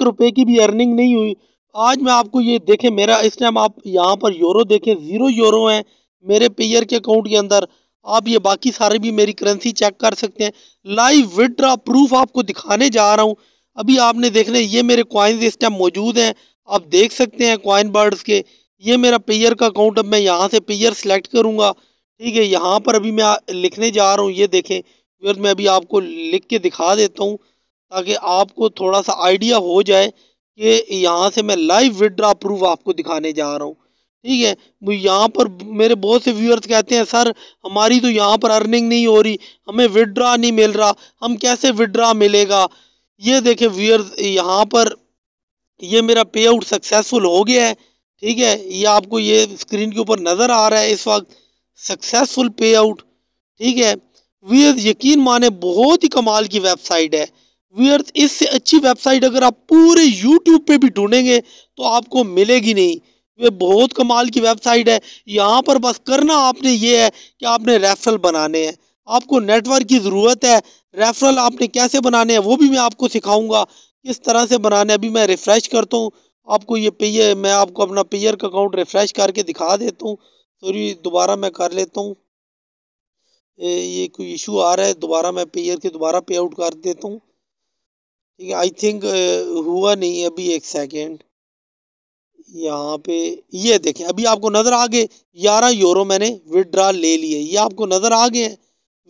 एक रुपए की भी अर्निंग नहीं हुई आज मैं आपको ये देखें मेरा इस टाइम आप यहाँ पर यूरो देखें ज़ीरो यूरो हैं मेरे पेयर के अकाउंट के अंदर आप ये बाकी सारे भी मेरी करेंसी चेक कर सकते हैं लाइव विड्रा प्रूफ आपको दिखाने जा रहा हूँ अभी आपने देखना ये मेरे कॉइन्स इस टाइम मौजूद हैं आप देख सकते हैं कॉइन बर्ड्स के ये मेरा पेयर का अकाउंट अब मैं यहाँ से पेयर सेलेक्ट करूँगा ठीक है यहाँ पर अभी मैं लिखने जा रहा हूँ ये देखें मैं अभी आपको लिख के दिखा देता हूँ ताकि आपको थोड़ा सा आइडिया हो जाए कि यहाँ से मैं लाइव विड्रा प्रूफ आपको दिखाने जा रहा हूँ ठीक है यहाँ पर मेरे बहुत से व्यूअर्स कहते हैं सर हमारी तो यहाँ पर अर्निंग नहीं हो रही हमें विड्रा नहीं मिल रहा हम कैसे विड्रा मिलेगा ये देखें व्यूअर्स यहाँ पर ये मेरा पे आउट सक्सेसफुल हो गया है ठीक है ये आपको ये स्क्रीन के ऊपर नज़र आ रहा है इस वक्त सक्सेसफुल पे आउट ठीक है व्यूअर्स यकीन माने बहुत ही कमाल की वेबसाइट है व्यर्थ इससे अच्छी वेबसाइट अगर आप पूरे यूट्यूब पे भी ढूंढेंगे तो आपको मिलेगी नहीं ये बहुत कमाल की वेबसाइट है यहाँ पर बस करना आपने ये है कि आपने रेफरल बनाने हैं आपको नेटवर्क की ज़रूरत है रेफरल आपने कैसे बनाने हैं वो भी मैं आपको सिखाऊंगा किस तरह से बनाने अभी मैं रिफ़्रेश करता हूँ आपको ये पेयर मैं आपको अपना पेयर का अकाउंट रिफ़्रेश करके दिखा देता हूँ सॉरी दोबारा मैं कर लेता हूँ ये कोई इशू आ रहा है दोबारा मैं पेयर के दोबारा पे आउट कर देता हूँ ठीक है आई थिंक हुआ नहीं अभी एक सेकेंड यहाँ पे ये देखें अभी आपको नज़र आ गए ग्यारह यूरो मैंने विदड्रा ले लिए ये आपको नज़र आ गए हैं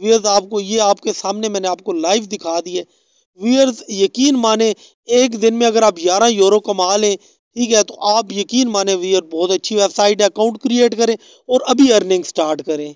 व्यूअर्स आपको ये आपके सामने मैंने आपको लाइव दिखा दी है यकीन माने एक दिन में अगर आप ग्यारह यूरो कमा लें ठीक है तो आप यकीन माने व्यर बहुत अच्छी वेबसाइट है अकाउंट क्रिएट करें और अभी अर्निंग स्टार्ट करें